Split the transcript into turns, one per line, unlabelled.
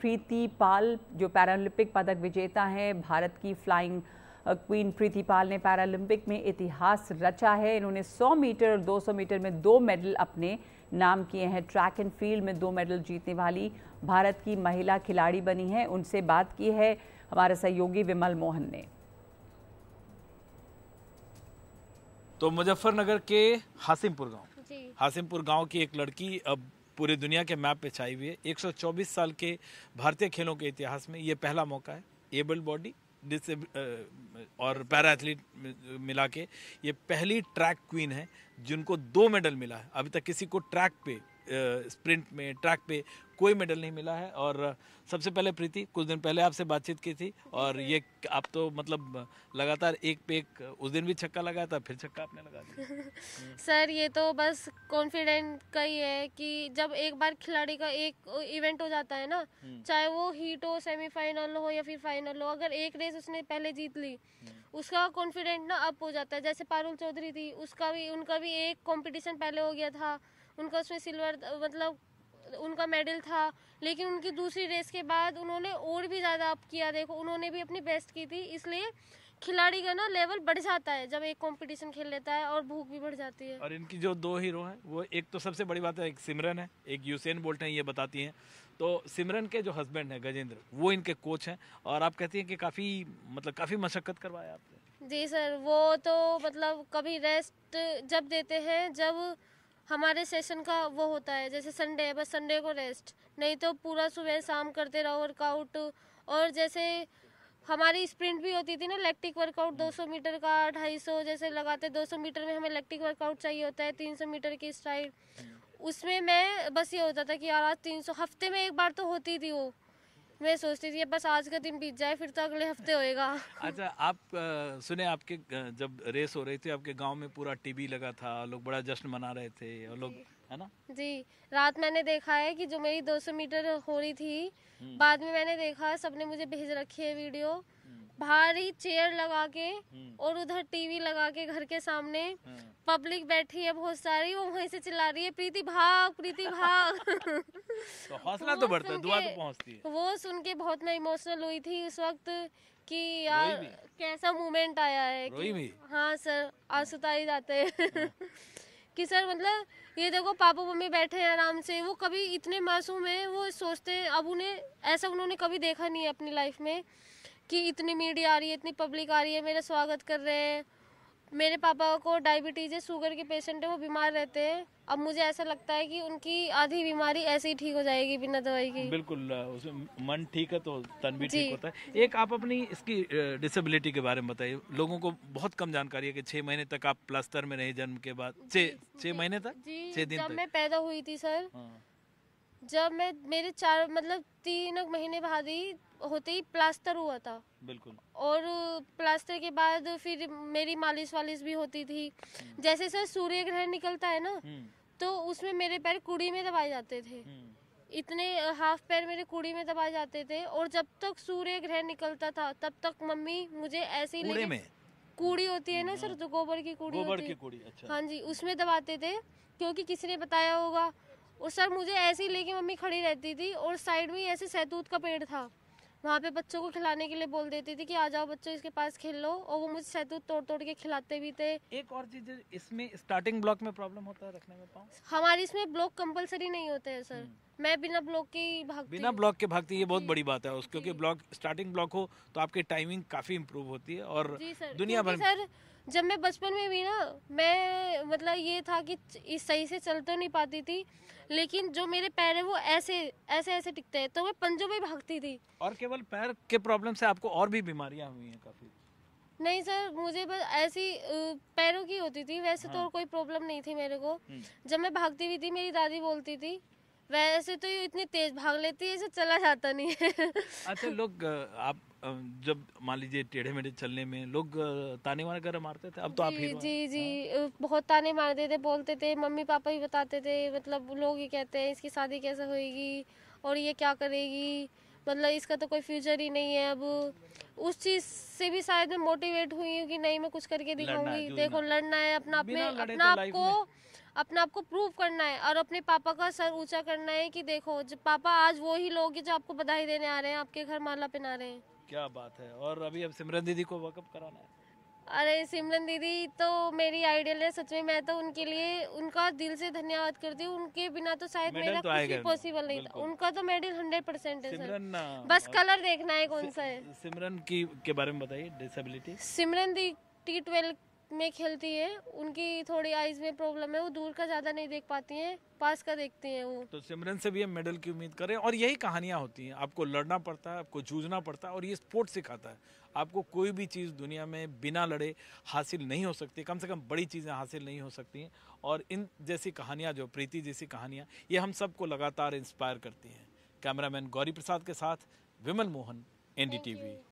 प्रीति पाल जो पैरालंपिक पदक विजेता हैं भारत की फ्लाइंग क्वीन प्रीति पाल ने पैरालंपिक में इतिहास रचा है इन्होंने 100 मीटर और 200 मीटर में दो मेडल अपने नाम किए हैं ट्रैक एंड फील्ड में दो मेडल जीतने वाली भारत की महिला खिलाड़ी बनी है उनसे बात की है हमारे सहयोगी विमल मोहन ने तो मुजफ्फरनगर के हासिमपुर गांव हासिमपुर गांव की एक लड़की अब पूरी दुनिया के मैप पे छाई हुई है 124 साल के भारतीय खेलों के इतिहास में ये पहला मौका है एबल बॉडी डिस और पैरा एथलीट मिला के ये पहली ट्रैक क्वीन है जिनको दो मेडल मिला है अभी तक किसी को ट्रैक पे स्प्रिंट में ट्रैक पे कोई मेडल नहीं मिला है और सबसे पहले प्रीति कुछ दिन पहले आपसे बातचीत की थी और ये आप तो मतलब लगातार एक पे एक उस दिन भी छक्का लगाया था फिर छक्का आपने लगा
दिया सर ये तो बस कॉन्फिडेंट का ही है कि जब एक बार खिलाड़ी का एक इवेंट हो जाता है ना हम्म। चाहे वो हीट हो सेमीफाइनल हो या फिर फाइनल हो अगर एक रेस उसने पहले जीत ली हम्म। उसका कॉन्फिडेंट ना अप हो जाता है जैसे पारुल चौधरी थी उसका भी उनका भी एक कॉम्पिटिशन पहले हो गया था उनका उसमें सिल्वर मतलब उनका मेडल था लेकिन उनकी दूसरी रेस के बाद उन्होंने और भी ज़्यादा अप किया देखो उन्होंने भी अपनी बेस्ट की थी इसलिए खिलाड़ी का ना लेवल बढ़ जाता है जब एक कंपटीशन खेल लेता है और भूख भी बढ़ जाती है
और इनकी जो दो हीरो हैं वो एक तो सबसे बड़ी बात है एक सिमरन है एक यूसेन बोल्ट हैं ये बताती हैं तो सिमरन के जो हस्बैंड हैं गजेंद्र वो इनके कोच हैं और आप कहती हैं कि काफ़ी मतलब काफ़ी मशक्क़त करवाया आपने
जी सर वो तो मतलब कभी रेस्ट जब देते हैं जब हमारे सेशन का वो होता है जैसे संडे है बस संडे को रेस्ट नहीं तो पूरा सुबह शाम करते रहो वर्कआउट और जैसे हमारी स्प्रिंट भी होती थी ना इलेक्ट्रिक वर्कआउट 200 मीटर का 250 जैसे लगाते 200 मीटर में हमें इलेक्ट्रिक वर्कआउट चाहिए होता है 300 मीटर की स्ट्राइड उसमें मैं बस ये होता था कि यार आज 300 हफ्ते में एक बार तो होती थी वो मैं सोचती थी बस आज का दिन बीत जाए फिर तो अगले हफ्ते होएगा
अच्छा आप आ, सुने आपके जब रेस हो रही थी आपके गांव में पूरा टीवी लगा था लोग बड़ा जश्न मना रहे थे और लोग है ना
जी रात मैंने देखा है कि जो मेरी 200 मीटर हो रही थी हम्म। बाद में मैंने देखा सबने मुझे भेज रखी है वीडियो हम्म। भारी चेयर लगा के हम्म। और उधर टीवी लगा के घर के सामने हाँ। पब्लिक बैठी है बहुत सारी वो वहीं से चिल्ला रही है प्रीति भाग प्रीति भाग
तो हौसला तो बढ़ता है दुआ तो पहुंचती है
वो सुन के बहुत मैं इमोशनल हुई थी उस वक्त कि यार कैसा मोमेंट आया है कि, हाँ सर आंसू ही जाते हैं हाँ। कि सर मतलब ये देखो पापा मम्मी बैठे हैं आराम से वो कभी इतने मासूम हैं वो सोचते हैं अब उन्हें ऐसा उन्होंने कभी देखा नहीं है अपनी लाइफ में कि इतनी मीडिया आ रही है इतनी पब्लिक आ रही है मेरा स्वागत कर रहे हैं मेरे पापा को डायबिटीज़ है शुगर के पेशेंट है वो बीमार रहते हैं अब मुझे ऐसा लगता है कि उनकी आधी बीमारी ऐसे ही ठीक हो जाएगी बिना दवाई की
बिल्कुल उसमें मन ठीक है तो तन भी ठीक होता है एक आप अपनी इसकी डिसेबिलिटी के बारे में बताइए लोगों को बहुत कम जानकारी है कि छः महीने तक आप प्लस्तर में रहे जन्म के बाद छः छः महीने तक छः दिन जब मैं
पैदा हुई थी सर हाँ। जब मैं मेरे चार मतलब तीन महीने बाद ही होते ही प्लास्टर हुआ था बिल्कुल और प्लास्टर के बाद फिर मेरी मालिश वालिश भी होती थी हम्म। जैसे सर सूर्य ग्रहण निकलता है ना हम्म। तो उसमें मेरे पैर कुड़ी में दबाए जाते थे हम्म। इतने हाफ पैर मेरे कुड़ी में दबाए जाते थे और जब तक सूर्य ग्रहण निकलता था तब तक मम्मी मुझे ऐसे ही लेके कुड़ी होती है ना सर हाँ। तो गोबर की कुड़ी गोबर होती की अच्छा हाँ जी उसमें दबाते थे क्योंकि किसी ने बताया होगा और सर मुझे ऐसे ही लेके मम्मी खड़ी रहती थी और साइड में ऐसे सैतूत का पेड़ था वहाँ पे बच्चों को खिलाने के लिए बोल देती थी कि आ जाओ बच्चों इसके पास खेल लो और वो मुझे सैतूत तोड़ तोड़ के खिलाते भी थे एक और चीज
इसमें स्टार्टिंग ब्लॉक में प्रॉब्लम होता है रखने में
हमारे इसमें ब्लॉक कंपलसरी नहीं होते हैं सर हम्म। मैं बिना ब्लॉक के भागती बिना
ब्लॉक के भागती ये बहुत बड़ी बात है उस क्योंकि ब्लॉक स्टार्टिंग ब्लॉक हो तो आपकी टाइमिंग काफी इम्प्रूव होती है और दुनिया भर सर
जब मैं बचपन में भी ना मैं मतलब ये था कि इस सही से चल तो नहीं पाती थी लेकिन जो मेरे पैर है वो ऐसे ऐसे ऐसे टिकते हैं तो मैं पंजों में भागती थी
और केवल पैर के प्रॉब्लम से आपको और भी बीमारियां हुई हैं काफ़ी
नहीं सर मुझे बस ऐसी पैरों की होती थी वैसे तो हाँ। तो और कोई प्रॉब्लम नहीं थी मेरे को हम्म। जब मैं भागती हुई थी मेरी दादी बोलती थी वैसे तो ये इतनी तेज भाग लेती है इसे चला जाता नहीं है
अच्छा लोग आप जब मान लीजिए टेढ़े मेढ़े चलने में लोग ताने वाने कर मारते थे अब तो आप जी जी,
जी हाँ। बहुत ताने मारते थे बोलते थे मम्मी पापा ही बताते थे मतलब लोग ये कहते हैं इसकी शादी कैसे होगी और ये क्या करेगी मतलब इसका तो कोई फ्यूचर ही नहीं है अब उस चीज से भी शायद मैं मोटिवेट हुई हूँ कि नहीं मैं कुछ करके दिखाऊंगी देखो लड़ना है अपना अपने तो अपना आपको अपने आपको प्रूव करना है और अपने पापा का सर ऊंचा करना है कि देखो जो पापा आज वो ही लोग हैं जो आपको बधाई देने आ रहे हैं आपके घर माला पहना रहे हैं
क्या बात है और अभी अब सिमरन दीदी को वर्कअप कराना है
अरे सिमरन दीदी तो मेरी आइडियल है सच में मैं तो उनके लिए उनका दिल से धन्यवाद करती हूँ उनके बिना तो शायद मेरा तो कुछ भी पॉसिबल नहीं था उनका तो मेडल हंड्रेड परसेंट है
हाँ। बस कलर
देखना है कौन सा है
सिमरन की के बारे में बताइए डिसेबिलिटी
सिमरन दी टी ट्वेल्व में खेलती है उनकी थोड़ी आईज में प्रॉब्लम है वो दूर का ज्यादा नहीं देख पाती हैं पास का देखती हैं वो
तो सिमरन से भी हम मेडल की उम्मीद करें और यही कहानियां होती हैं आपको लड़ना पड़ता है आपको जूझना पड़ता है और ये स्पोर्ट सिखाता है आपको कोई भी चीज़ दुनिया में बिना लड़े हासिल नहीं हो सकती कम से कम बड़ी चीज़ें हासिल नहीं हो सकती हैं और इन जैसी कहानियाँ जो प्रीति जैसी कहानियाँ ये हम सबको लगातार इंस्पायर करती हैं कैमरामैन गौरी प्रसाद के साथ विमल मोहन एन